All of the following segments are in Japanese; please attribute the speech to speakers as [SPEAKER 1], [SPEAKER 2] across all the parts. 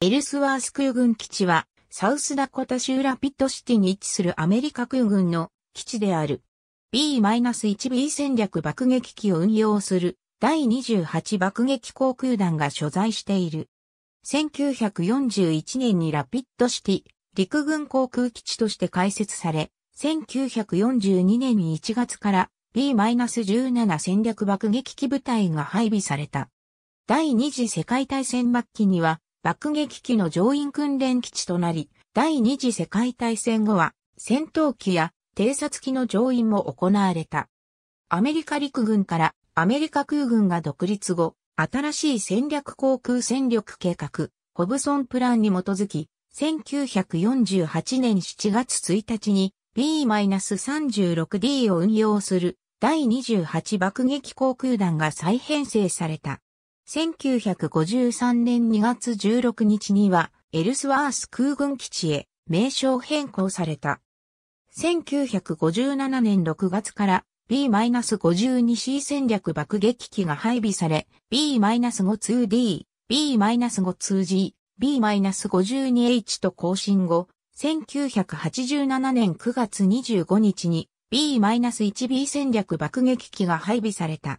[SPEAKER 1] エルスワース空軍基地は、サウスダコタ州ラピッドシティに位置するアメリカ空軍の基地である。B-1B 戦略爆撃機を運用する第28爆撃航空団が所在している。1941年にラピッドシティ陸軍航空基地として開設され、1942年に1月から B-17 戦略爆撃機部隊が配備された。第二次世界大戦末期には爆撃機の乗員訓練基地となり、第二次世界大戦後は戦闘機や偵察機の乗員も行われた。アメリカ陸軍からアメリカ空軍が独立後、新しい戦略航空戦力計画、ホブソンプランに基づき、1948年7月1日に B-36D を運用する第28爆撃航空団が再編成された。1953年2月16日には、エルスワース空軍基地へ名称変更された。1957年6月から B-52C 戦略爆撃機が配備され、B-52D、B-52G、B-52H と更新後、1987年9月25日に B-1B 戦略爆撃機が配備された。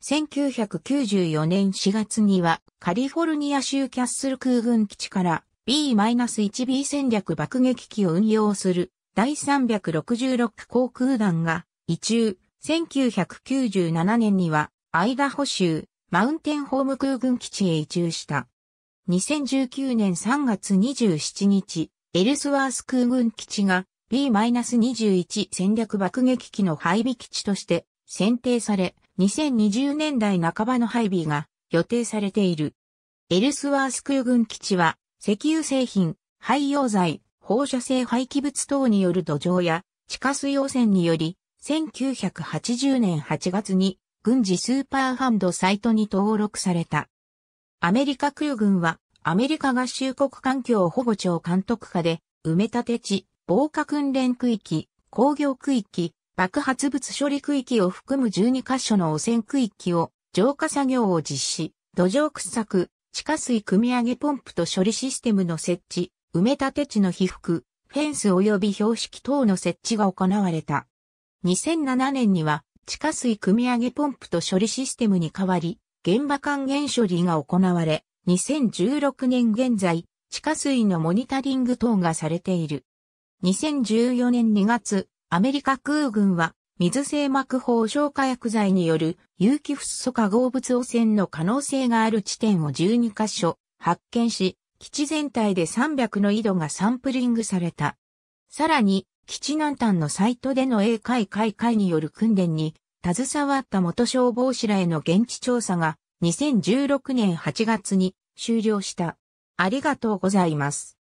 [SPEAKER 1] 1994年4月にはカリフォルニア州キャッスル空軍基地から B-1B 戦略爆撃機を運用する第366航空団が移中。1997年にはアイダホ州マウンテンホーム空軍基地へ移中した。2019年3月27日、エルスワース空軍基地が B-21 戦略爆撃機の配備基地として選定され、2020年代半ばの配備が予定されている。エルスワース空軍基地は、石油製品、廃溶剤、放射性廃棄物等による土壌や地下水汚染により、1980年8月に軍事スーパーハンドサイトに登録された。アメリカ空軍は、アメリカ合衆国環境保護庁監督下で、埋め立て地、防火訓練区域、工業区域、爆発物処理区域を含む12カ所の汚染区域を浄化作業を実施、土壌掘削、地下水汲み上げポンプと処理システムの設置、埋め立て地の被覆、フェンス及び標識等の設置が行われた。2007年には地下水汲み上げポンプと処理システムに代わり、現場還元処理が行われ、2016年現在、地下水のモニタリング等がされている。2014年2月、アメリカ空軍は水性膜放消化薬剤による有機フッ素化合物汚染の可能性がある地点を12カ所発見し、基地全体で300の井戸がサンプリングされた。さらに、基地南端のサイトでの英会開会による訓練に、携わった元消防士らへの現地調査が2016年8月に終了した。ありがとうございます。